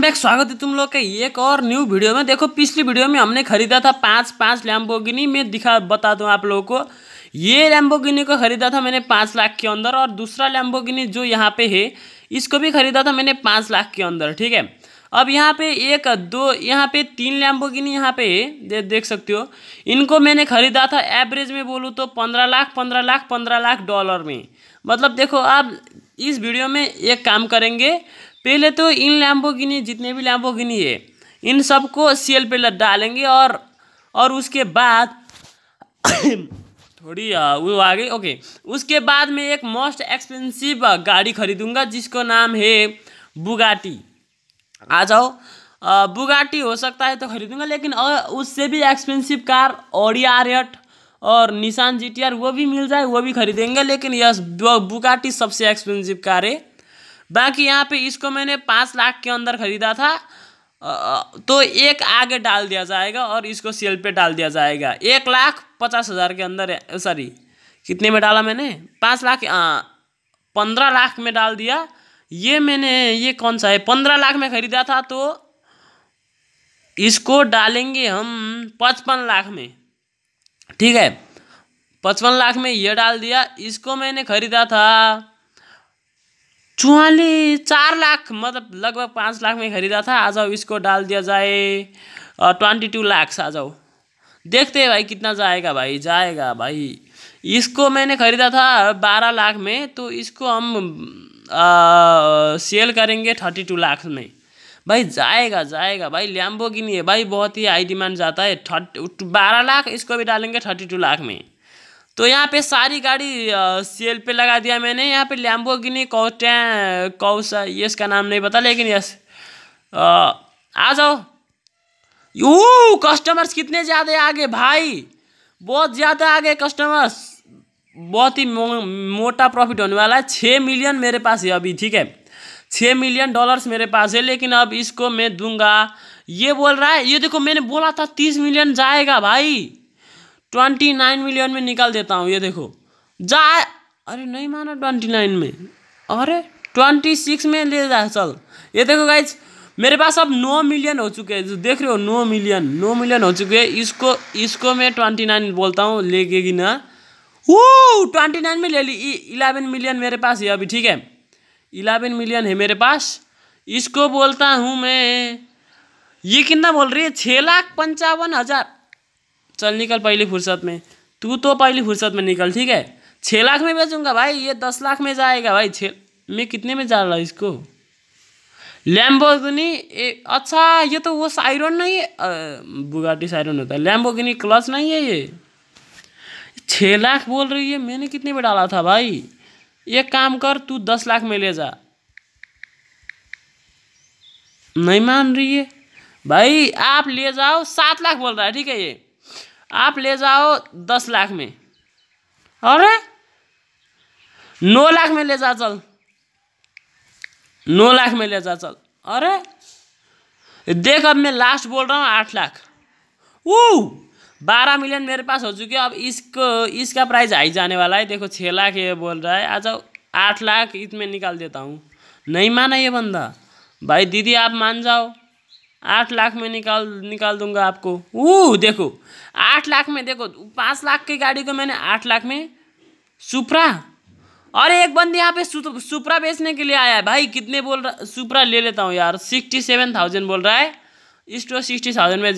Back स्वागत है तुम लोग का एक और न्यू वीडियो में देखो पिछली वीडियो में हमने खरीदा था पाँच पाँच लैम्बोगिनी मैं दिखा बता दूँ आप लोगों को ये लैम्बोगिनी को खरीदा था मैंने पाँच लाख के अंदर और दूसरा लैम्बोगिनी जो यहाँ पे है इसको भी खरीदा था मैंने पाँच लाख के अंदर ठीक है अब यहाँ पे एक दो यहाँ पे तीन लैम्बोगिनी यहाँ पे दे, देख सकते हो इनको मैंने ख़रीदा था एवरेज में बोलूँ तो पंद्रह लाख पंद्रह लाख पंद्रह लाख डॉलर में मतलब देखो आप इस वीडियो में एक काम करेंगे पहले तो इन लैम्बोगिनी जितने भी लैम्बोगिनी है इन सबको एल पे डालेंगे और और उसके बाद थोड़ी वो आ गई ओके उसके बाद मैं एक मोस्ट एक्सपेंसिव गाड़ी खरीदूंगा जिसको नाम है बुगाटी आ जाओ बुगाटी हो सकता है तो खरीदूंगा लेकिन और उससे भी एक्सपेंसिव कार ओडियार और निशान जी वो भी मिल जाए वो भी खरीदेंगे लेकिन यस बुगाटी सबसे एक्सपेंसिव कार है बाकी यहाँ पे इसको मैंने पाँच लाख के अंदर खरीदा था तो एक आगे डाल दिया जाएगा और इसको सेल पे डाल दिया जाएगा एक लाख पचास हज़ार के अंदर सॉरी कितने में डाला मैंने पाँच लाख पंद्रह लाख में डाल दिया ये मैंने ये कौन सा है पंद्रह लाख में ख़रीदा था तो इसको डालेंगे हम पचपन लाख में ठीक है पचपन लाख में ये डाल दिया इसको मैंने ख़रीदा था चौवालीस चार लाख मतलब लगभग पाँच लाख में खरीदा था आ जाओ इसको डाल दिया जाए ट्वेंटी टू लाख आ जाओ देखते हैं भाई कितना जाएगा भाई जाएगा भाई इसको मैंने ख़रीदा था बारह लाख में तो इसको हम सेल करेंगे थर्टी टू लाख में भाई जाएगा जाएगा भाई लैम्बो की नहीं है भाई बहुत ही हाई डिमांड जाता है थर्ट बारह लाख इसको भी डालेंगे थर्टी टू लाख में तो यहाँ पे सारी गाड़ी सेल पे लगा दिया मैंने यहाँ पे लैम्बो गिनी कौटैन कौसा ये इसका नाम नहीं पता लेकिन यस आ, जाओ यू कस्टमर्स कितने ज़्यादा आ गए भाई बहुत ज़्यादा आ गए कस्टमर्स बहुत ही मो, मोटा प्रॉफिट होने वाला है छः मिलियन मेरे पास है अभी ठीक है छः मिलियन डॉलर्स मेरे पास है लेकिन अब इसको मैं दूंगा ये बोल रहा है ये देखो मैंने बोला था तीस मिलियन जाएगा भाई ट्वेंटी नाइन मिलियन में निकाल देता हूँ ये देखो जा अरे नहीं माना ट्वेंटी नाइन में अरे ट्वेंटी सिक्स में ले जा चल ये देखो गाइज मेरे पास अब नौ मिलियन हो चुके हैं जो देख रहे हो नौ मिलियन नौ मिलियन हो चुके हैं इसको इसको मैं ट्वेंटी नाइन बोलता हूँ कि ना वो ट्वेंटी नाइन में ले ली इलेवन मिलियन मेरे पास है अभी ठीक है इलेवन मिलियन है मेरे पास इसको बोलता हूँ मैं ये कितना बोल रही है छः लाख पंचावन हज़ार चल निकल पहली फुर्सत में तू तो पहली फुर्सत में निकल ठीक है छः लाख में बेचूंगा भाई ये दस लाख में जाएगा भाई छ में कितने में जा रहा है इसको ए अच्छा ये तो वो साइरन नहीं है बुगाटी साइरन होता है लैम्बोगनी क्लच नहीं है ये छः लाख बोल रही है मैंने कितने में डाला था भाई ये काम कर तू दस लाख में ले जा नहीं मान रही है भाई आप ले जाओ सात लाख बोल रहा है ठीक है ये आप ले जाओ दस लाख में अरे नौ लाख में ले जा चल नौ लाख में ले जा चल अरे देख अब मैं लास्ट बोल रहा हूँ आठ लाख वो बारह मिलियन मेरे पास हो चुके अब इसको इसका प्राइस हाई जाने वाला है देखो छः लाख ये बोल रहा है आज आठ लाख इतने निकाल देता हूँ नहीं माना ये बंदा भाई दीदी आप मान जाओ आठ लाख में निकाल निकाल दूंगा आपको ऊ देखो आठ लाख में देखो पाँच लाख की गाड़ी को मैंने आठ लाख में सुपरा और एक बंद यहाँ पे सुपरा बेचने के लिए आया है भाई कितने बोल रहा सुपरा ले लेता हूँ यार सिक्सटी सेवन थाउजेंड बोल रहा है इस्टो सिक्सटी थाउजेंड में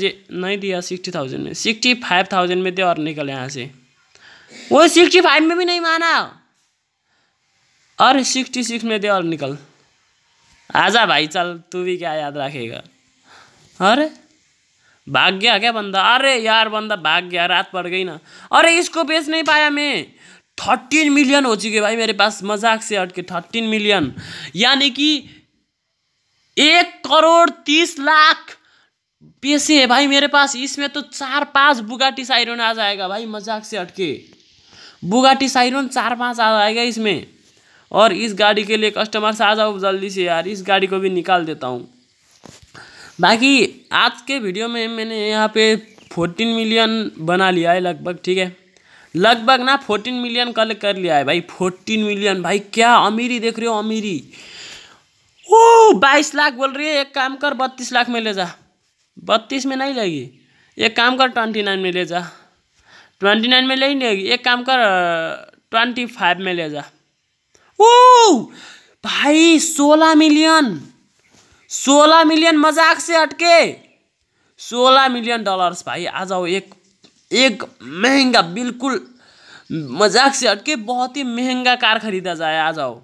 नहीं दिया सिक्सटी थाउजेंड में सिक्सटी फाइव थाउजेंड में दे और निकल यहाँ से वो सिक्सटी फाइव में भी नहीं माना और सिक्सटी सिक्स में दे और निकल आजा भाई चल तू भी क्या याद रखेगा अरे हाँ भाग गया क्या बंदा अरे यार बंदा भाग गया रात पड़ गई ना अरे इसको बेच नहीं पाया मैं थर्टीन मिलियन हो चुके भाई मेरे पास मजाक से हटके थर्टीन मिलियन यानी कि एक करोड़ तीस लाख पैसे है भाई मेरे पास इसमें तो चार पांच बुगाटी साइरन आ जाएगा भाई मजाक से हटके बुगाटी साइरन चार पांच आ जाएगा इसमें और इस गाड़ी के लिए कस्टमर से आ जाओ जल्दी से यार इस गाड़ी को भी निकाल देता हूँ बाकी आज के वीडियो में मैंने यहाँ पे फोर्टीन मिलियन बना लिया है लगभग ठीक है लगभग ना फोर्टीन मिलियन कल कर लिया है भाई फोर्टीन मिलियन भाई क्या अमीरी देख रहे हो अमीरी ओ बाईस लाख बोल रही है एक काम कर बत्तीस लाख में ले जा बत्तीस में नहीं लेगी एक काम कर ट्वेंटी नाइन में ले जा ट्वेंटी नाइन में ले ही लेगी एक काम कर ट्वेंटी फाइव में ले जा ओ भाई सोलह मिलियन सोलह मिलियन मजाक से अटके सोलह मिलियन डॉलर्स भाई आ जाओ एक एक महंगा बिल्कुल मजाक से हटके बहुत ही महंगा कार खरीदा जाए आ जाओ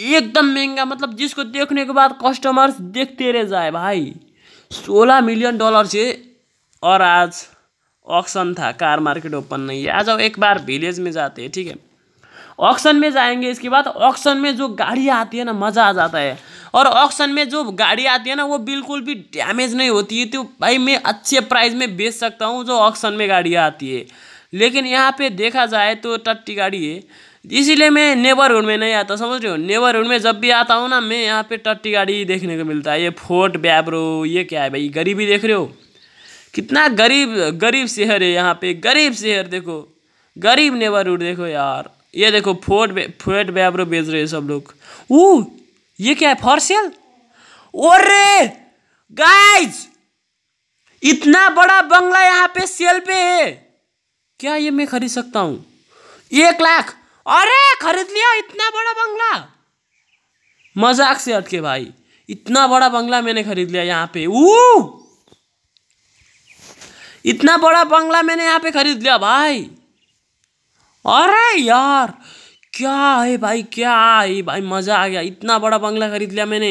एकदम महंगा मतलब जिसको देखने के बाद कस्टमर्स देखते रह जाए भाई सोलह मिलियन डॉलर से और आज ऑक्शन था कार मार्केट ओपन नहीं है आ जाओ एक बार विलेज में जाते हैं ठीक है ऑक्शन में जाएंगे इसके बाद ऑक्शन में जो गाड़ियाँ आती है ना मज़ा आ जाता है और ऑक्शन में जो गाड़ी आती है ना वो बिल्कुल भी डैमेज नहीं होती है तो भाई मैं अच्छे प्राइस में बेच सकता हूँ जो ऑक्शन में गाड़ियाँ आती है लेकिन यहाँ पे देखा जाए तो टट्टी गाड़ी है इसीलिए मैं नेबरहुड में नहीं आता समझ रहे हो नेबरहुड में जब भी आता हूँ ना मैं यहाँ पे टट्टी गाड़ी देखने को मिलता है ये फोर्ट बैबरो ये क्या है भाई गरीबी देख रहे हो कितना गरीब गरीब शहर है यहाँ पे गरीब शहर देखो गरीब नेबरहुड देखो यार ये देखो फोर्ट बे, फोर्ट बैबरो बेच रहे हैं सब लोग वो ये क्या है फॉर सेल ओरे गाइज इतना बड़ा बंगला यहाँ पे सेल पे है क्या ये मैं खरीद सकता हूँ एक लाख अरे खरीद लिया इतना बड़ा बंगला मजाक से हटके भाई इतना बड़ा बंगला मैंने खरीद लिया यहाँ पे ऊ इतना बड़ा बंगला मैंने यहाँ पे खरीद लिया भाई अरे यार क्या है भाई क्या है भाई मज़ा आ गया इतना बड़ा बंगला खरीद लिया मैंने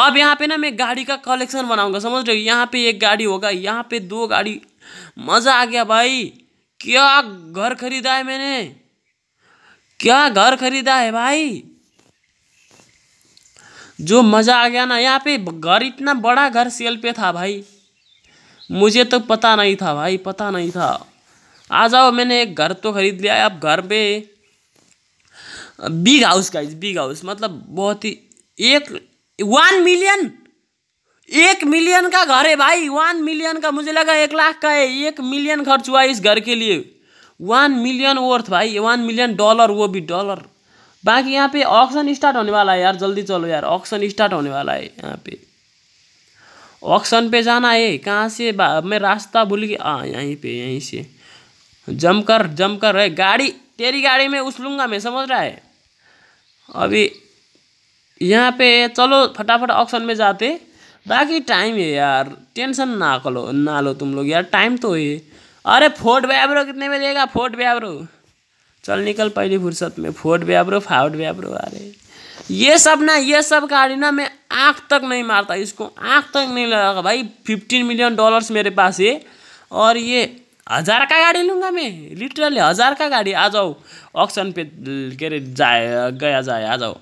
अब यहाँ पे ना मैं गाड़ी का कलेक्शन बनाऊंगा समझ रहे हो यहाँ पे एक गाड़ी होगा यहाँ पे दो गाड़ी मज़ा आ गया भाई क्या घर खरीदा है मैंने क्या घर खरीदा है भाई जो मज़ा आ गया ना यहाँ पे घर इतना बड़ा घर सेल पे था भाई मुझे तो पता नहीं था भाई पता नहीं था आ जाओ मैंने एक घर तो खरीद लिया है अब घर पे बिग हाउस का बिग हाउस मतलब बहुत ही एक वन मिलियन एक मिलियन का घर है भाई वन मिलियन का मुझे लगा एक लाख का है एक मिलियन खर्च हुआ इस घर के लिए वन मिलियन वर्थ भाई वन मिलियन डॉलर वो भी डॉलर बाकी यहाँ पे ऑक्शन स्टार्ट होने वाला है यार जल्दी चलो यार ऑक्शन स्टार्ट होने वाला है यहाँ पे ऑक्शन पे जाना है कहाँ से मैं रास्ता भूल गया हाँ यहीं पे यहीं से जमकर जमकर है गाड़ी तेरी गाड़ी में उछलूंगा मैं समझ रहा है अभी यहाँ पे चलो फटाफट ऑक्शन में जाते बाकी टाइम है यार टेंशन ना करो ना लो तुम लोग यार टाइम तो है अरे फोर्ट ब्याब्रो कितने में देगा फोर्ट ब्याब्रो चल निकल पहली फुर्सत में फोर्ट ब्याब्रो फाउट ब्याब्रो अरे ये सब ना ये सब गाड़ी ना मैं आँख तक नहीं मारता इसको आँख तक नहीं लगा भाई फिफ्टीन मिलियन डॉलर्स मेरे पास है और ये हज़ार का गाड़ी लूँगा मैं लिटरली हज़ार का गाड़ी आ जाओ ऑक्शन पे के जाए गया जाए आ जाओ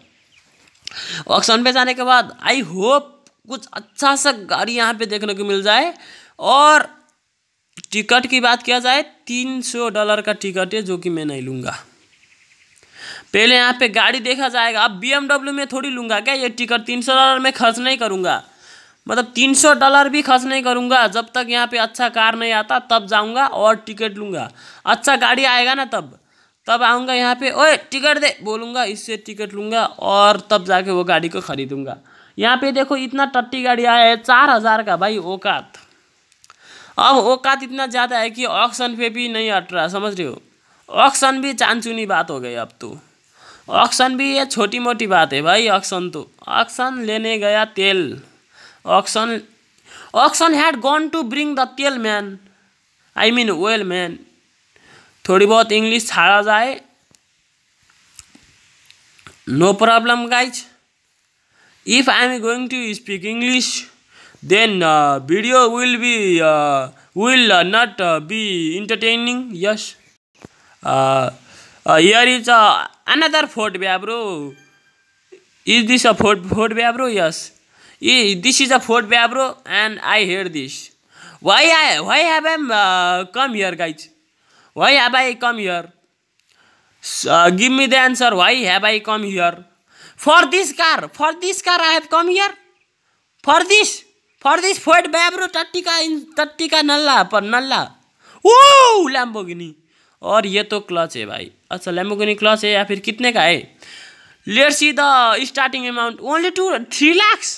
ऑक्शन पे जाने के बाद आई होप कुछ अच्छा सा गाड़ी यहाँ पे देखने को मिल जाए और टिकट की बात किया जाए तीन सौ डॉलर का टिकट है जो कि मैं नहीं लूँगा पहले यहाँ पे गाड़ी देखा जाएगा अब बी में थोड़ी लूँगा क्या ये टिकट तीन सौ डॉलर में खर्च नहीं करूँगा मतलब 300 डॉलर भी खर्च नहीं करूँगा जब तक यहाँ पे अच्छा कार नहीं आता तब जाऊँगा और टिकट लूँगा अच्छा गाड़ी आएगा ना तब तब आऊँगा यहाँ पे ओए टिकट दे बोलूँगा इससे टिकट लूँगा और तब जाके वो गाड़ी को ख़रीदूँगा यहाँ पे देखो इतना टट्टी गाड़ी आया है चार हज़ार का भाई औकात अब औकात इतना ज़्यादा है कि ऑक्शन पे भी नहीं हट रहा समझ रहे हो ऑक्शन भी चांचुनी बात हो गई अब तो ऑक्शन भी ये छोटी मोटी बात है भाई ऑक्शन तो ऑक्शन लेने गया tell auction auction had gone to bring the tell man आई मिन वेल म्यान थोड़ी बहुत इङ्ग्लिस छाड़ा जाए no problem guys if I am going to speak English then video will be will not be entertaining yes here is a another Ford ब्याब्रो is this a Ford Ford ब्याब्रो yes this is a Fort Babro and I heard this. Why I why have I uh, come here, guys? Why have I come here? So, give me the answer. Why have I come here? For this car. For this car I have come here. For this. For this Ford Babro Tattika in Tattika Nalla पर नल्ला ओ Lamborghini और ये तो clutch है भाई अच्छा Lamborghini clutch है या फिर कितने का है let's see the starting amount only two three lakhs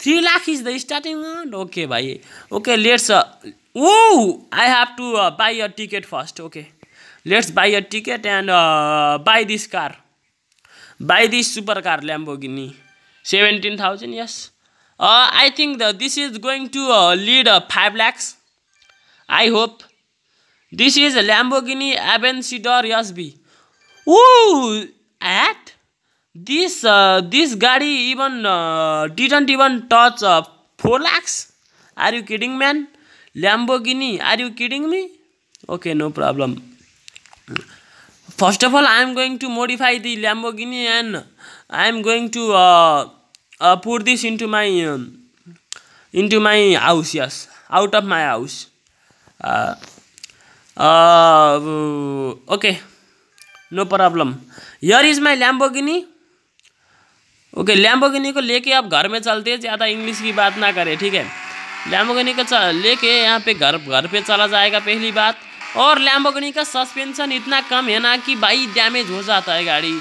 three lakh is the starting okay भाइ okay let's oh I have to buy a ticket first okay let's buy a ticket and buy this car buy this super car Lamborghini seventeen thousand yes I think the this is going to lead five lakhs I hope this is Lamborghini Aventador yes B O eight this uh, this gadi even uh, didn't even touch uh, 4 lakhs are you kidding man lamborghini are you kidding me okay no problem first of all i am going to modify the lamborghini and i am going to uh, uh, put this into my um, into my house yes out of my house uh, uh, okay no problem here is my lamborghini okay Lamborghini को लेके आप घर में चलते ज़्यादा English की बात ना करें ठीक है लैम्बोगिनी को लेके यहाँ पे घर घर पे चला जाएगा पहली बात और लैम्बोगिनी का सस्पेंशन इतना कम है ना कि भाई डैमेज हो जाता है गाड़ी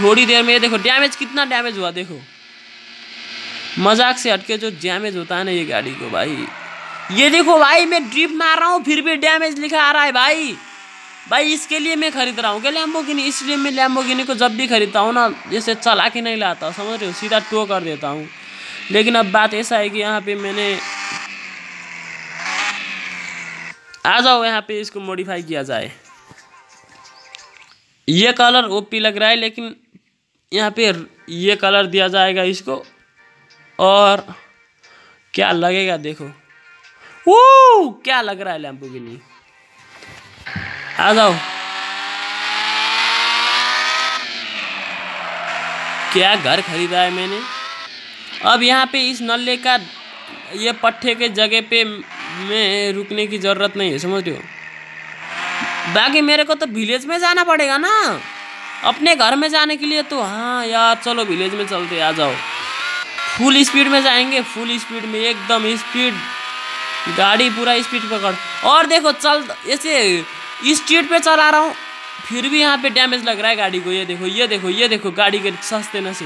थोड़ी देर में देखो डैमेज कितना डैमेज हुआ देखो मजाक से हटके जो डैमेज होता है ना ये गाड़ी को भाई ये देखो भाई मैं ड्रिप मार रहा हूँ फिर भी डैमेज लिखा आ रहा है भाई भाई इसके लिए मैं खरीद रहा हूँ क्या लैम्बोगिनी इसलिए मैं लैम्बोगिनी को जब भी खरीदता हूँ ना जैसे चला के नहीं लाता समझ रहे हो सीधा टो कर देता हूँ लेकिन अब बात ऐसा है कि यहाँ पे मैंने आ जाओ यहाँ पे इसको मॉडिफाई किया जाए ये कलर ओपी लग रहा है लेकिन यहाँ पे ये कलर दिया जाएगा इसको और क्या लगेगा देखो वो क्या लग रहा है लैम्बोगिनी आ जाओ क्या घर खरीदा है मैंने अब यहाँ पे इस नल्ले का ये पट्टे के जगह पे मैं रुकने की ज़रूरत नहीं है समझ रहे हो बाकी मेरे को तो विलेज में जाना पड़ेगा ना अपने घर में जाने के लिए तो हाँ यार चलो विलेज में चलते आ जाओ फुल स्पीड में जाएंगे फुल स्पीड में एकदम स्पीड गाड़ी पूरा स्पीड पकड़ और देखो चल ऐसे इस स्ट्रीट पे चला रहा हूँ फिर भी यहाँ पे डैमेज लग रहा है गाड़ी को ये देखो ये देखो ये देखो गाड़ी के सस्ते न से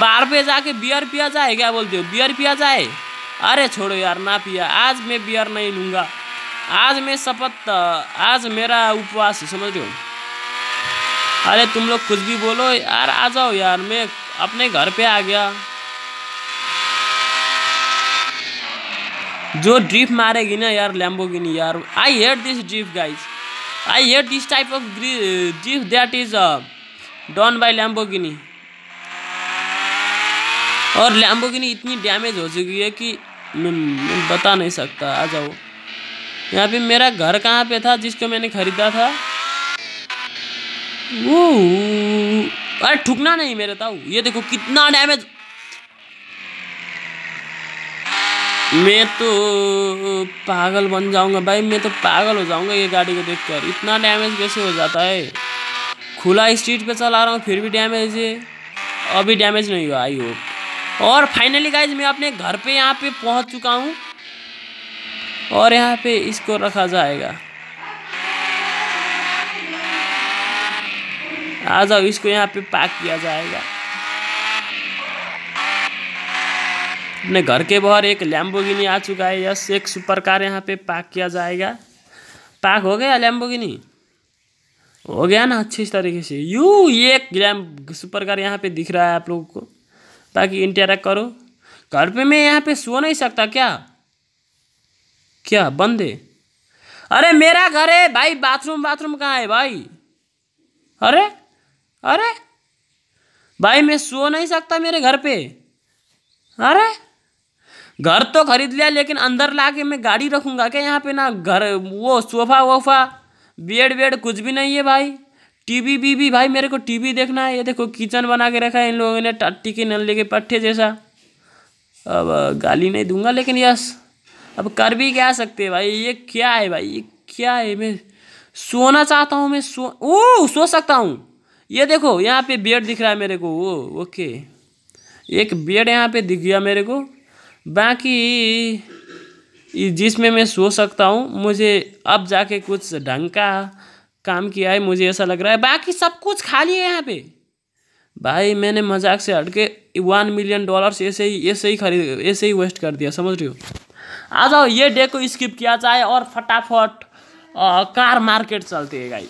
बार पे जाके बियर पिया जाए क्या बोलते हो बियर पिया जाए अरे छोड़ो यार ना पिया आज मैं बियर नहीं लूँगा आज मैं शपथ आज मेरा उपवास है समझ रहे हो अरे तुम लोग कुछ भी बोलो यार आ जाओ यार मैं अपने घर पे आ गया जो ड्रिप मारेगी ना यार लैम्बोगिनी यार I hate this drip guys I hear this type of drift that is uh, done by Lamborghini. और Lamborghini इतनी damage हो चुकी है कि मैं बता नहीं सकता आ जाओ यहाँ पे मेरा घर कहाँ पे था जिसको मैंने खरीदा था वो अरे ठुकना नहीं मेरे ताऊ ये देखो कितना डैमेज मैं तो पागल बन जाऊंगा भाई मैं तो पागल हो जाऊंगा ये गाड़ी को देखकर इतना डैमेज कैसे हो जाता है खुला स्ट्रीट पे चला रहा हूँ फिर भी डैमेज है अभी डैमेज नहीं हुआ आई होप और फाइनली गाइज मैं अपने घर पे यहाँ पे पहुँच चुका हूँ और यहाँ पे इसको रखा जाएगा आ जाओ इसको यहाँ पे पैक किया जाएगा अपने घर के बाहर एक लैम्बोगिनी आ चुका है यस एक सुपर कार यहाँ पे पार्क किया जाएगा पार्क हो गया लैम्बोगिनी हो गया ना अच्छे तरीके से यू एक लैम सुपर कार यहाँ पे दिख रहा है आप लोगों को ताकि इंटरेक्ट करो घर पे मैं यहाँ पे सो नहीं सकता क्या क्या बंद है अरे मेरा घर है भाई बाथरूम बाथरूम कहाँ है भाई अरे अरे भाई मैं सो नहीं सकता मेरे घर पे अरे घर तो खरीद लिया लेकिन अंदर ला के मैं गाड़ी रखूँगा क्या यहाँ पे ना घर वो सोफा वोफा बेड वेड कुछ भी नहीं है भाई टीवी भी भी भाई मेरे को टीवी देखना है ये देखो किचन बना के रखा है इन लोगों ने टट्टी के नल लेके पट्टे जैसा अब गाली नहीं दूंगा लेकिन यस अब कर भी क्या सकते हैं भाई ये क्या है भाई ये क्या है मैं सोना चाहता हूँ मैं सो ओ सो सकता हूँ ये देखो यहाँ पे बेड दिख रहा है मेरे को वो ओके एक बेड यहाँ पे दिख गया मेरे को बाकी जिसमें मैं सो सकता हूँ मुझे अब जाके कुछ ढंग का काम किया है मुझे ऐसा लग रहा है बाकी सब कुछ खाली है यहाँ पे भाई मैंने मजाक से हट के वन मिलियन डॉलर्स ऐसे ही ऐसे ही खरीद ऐसे ही वेस्ट कर दिया समझ रही हो आ जाओ ये डे को स्किप किया जाए और फटाफट आ, कार मार्केट चलती है गाई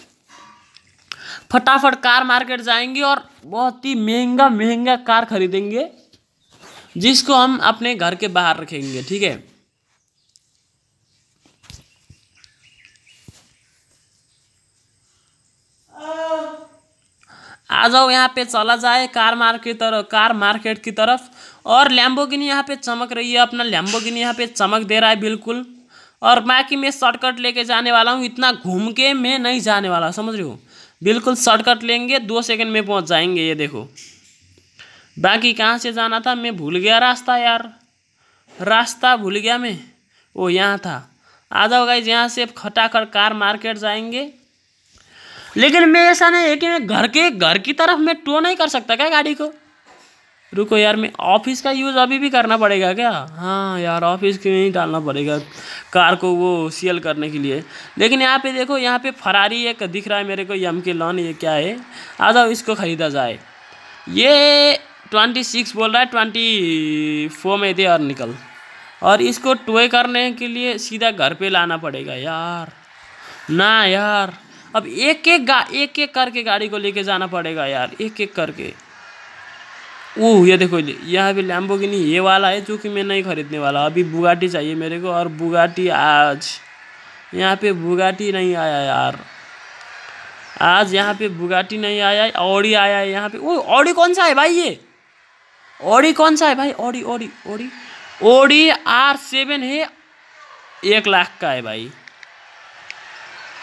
फटाफट कार मार्केट जाएंगे और बहुत ही महंगा महंगा कार खरीदेंगे जिसको हम अपने घर के बाहर रखेंगे ठीक है आ जाओ यहाँ पे चला जाए कार मार्केट तरफ कार मार्केट की तरफ और लैम्बोगिनी यहाँ पे चमक रही है अपना लैम्बोगिनी यहाँ पे चमक दे रहा है बिल्कुल और मैं कि मैं शॉर्टकट लेके जाने वाला हूँ इतना घूम के मैं नहीं जाने वाला समझ रही हूँ बिल्कुल शॉर्टकट लेंगे दो सेकंड में पहुँच जाएंगे ये देखो बाकी कहाँ से जाना था मैं भूल गया रास्ता यार रास्ता भूल गया मैं वो यहाँ था आ जाओ गाइज यहाँ से खटाखट कार मार्केट जाएंगे लेकिन मैं ऐसा नहीं है कि मैं घर के घर की तरफ मैं टो नहीं कर सकता क्या गाड़ी को रुको यार मैं ऑफिस का यूज़ अभी भी करना पड़ेगा क्या हाँ यार ऑफिस के नहीं ही डालना पड़ेगा कार को वो सील करने के लिए लेकिन यहाँ पे देखो यहाँ पे फरारी एक दिख रहा है मेरे को यम के लॉन ये क्या है आ जाओ इसको ख़रीदा जाए ये ट्वेंटी सिक्स बोल रहा है ट्वेंटी फोर में दे और निकल और इसको टोए करने के लिए सीधा घर पे लाना पड़ेगा यार ना यार अब एक एक गा एक एक करके गाड़ी को लेके जाना पड़ेगा यार एक एक करके ओह ये देखो यहाँ पे लैम्बोगिनी ये वाला है जो कि मैं नहीं खरीदने वाला अभी बुगाटी चाहिए मेरे को और बुगाटी आज यहाँ पे बुगाटी नहीं आया यार आज यहाँ पे बुगाटी नहीं आया ऑडी आया है यहाँ पे ओ ऑडी कौन सा है भाई ये ओडी कौन सा है भाई Audi Audi Audi Audi R seven है एक लाख का है भाई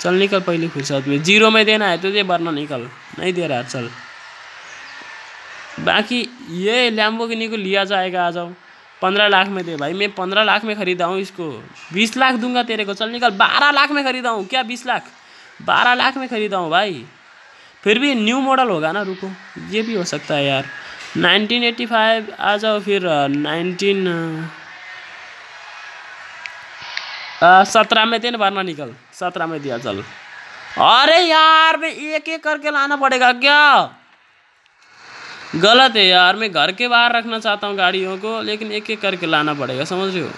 चल निकल पहली फुर्सत में जीरो में देना है तो ये वरना निकल नहीं दे रहा चल बाकी ये लैम्बो गिनी को लिया जाएगा आ जाओ पंद्रह लाख में दे भाई मैं पंद्रह लाख में खरीदा हूँ इसको बीस लाख दूंगा तेरे को चल निकल बारह लाख में खरीदा हूँ क्या बीस लाख बारह लाख में खरीदा हूँ भाई फिर भी न्यू मॉडल होगा ना रुको ये भी हो सकता है यार नाइन्टिन एट्टी फाइभ आ जाओ फिर नाइन्टिन सत्रह में थे निकल सत्रह दिया चल अरे यार मैं एक एक करके लाना पड़ेगा क्या गलत है यार मैं घर के बाहर रखना चाहता हूँ गाड़ियों को लेकिन एक एक करके लाना पड़ेगा समझ रहे हो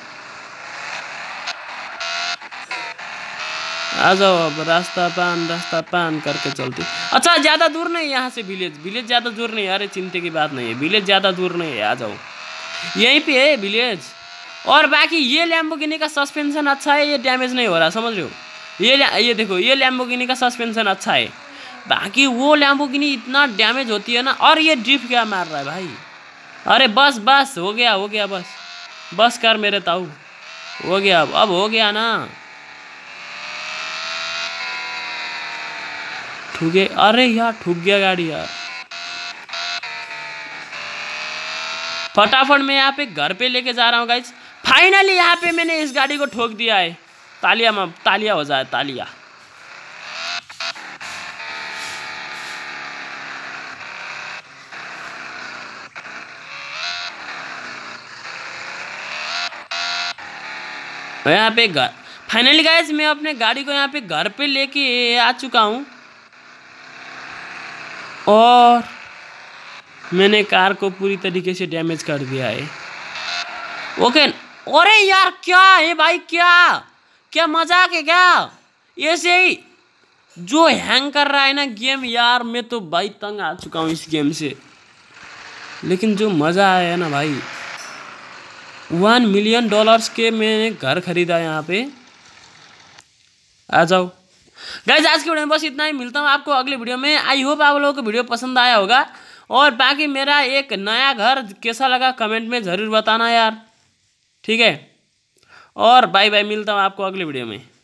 आ जाओ अब रास्ता पान रास्ता पान करके चलते अच्छा ज़्यादा दूर नहीं यहाँ से विलेज विलेज ज़्यादा दूर नहीं अरे चिंता की बात नहीं है विलेज ज़्यादा दूर नहीं है आ जाओ यहीं पे है विलेज और बाकी ये लैम्बोगिनी का सस्पेंशन अच्छा है ये डैमेज नहीं हो रहा समझ रहे हो ये ये देखो ये लैम्बोगिनी का सस्पेंशन अच्छा है बाकी वो लैम्बोगिनी इतना डैमेज होती है ना और ये ड्रिप क्या मार रहा है भाई अरे बस बस हो गया हो गया बस बस कर मेरे ताऊ हो गया अब अब हो गया ना ठुके अरे यार ठूक गया गाड़ी यार फटाफट मैं यहाँ पे घर पे लेके जा रहा हूँ गाइज फाइनली यहाँ पे मैंने इस गाड़ी को ठोक दिया है तालिया में तालिया हो जाए तालिया यहाँ पे घर फाइनली गाइज मैं अपने गाड़ी को यहाँ पे घर पे लेके आ चुका हूँ और मैंने कार को पूरी तरीके से डैमेज कर दिया है ओके अरे यार क्या है भाई क्या क्या मजाक है क्या ऐसे ही जो हैंग कर रहा है ना गेम यार मैं तो भाई तंग आ चुका हूँ इस गेम से लेकिन जो मज़ा आया है ना भाई वन मिलियन डॉलर्स के मैंने घर खरीदा यहाँ पे आ जाओ गाइज आज के वीडियो में बस इतना ही मिलता हूँ आपको अगले वीडियो में आई होप आप लोगों को वीडियो पसंद आया होगा और बाकी मेरा एक नया घर कैसा लगा कमेंट में ज़रूर बताना यार ठीक है और बाय बाय मिलता हूँ आपको अगले वीडियो में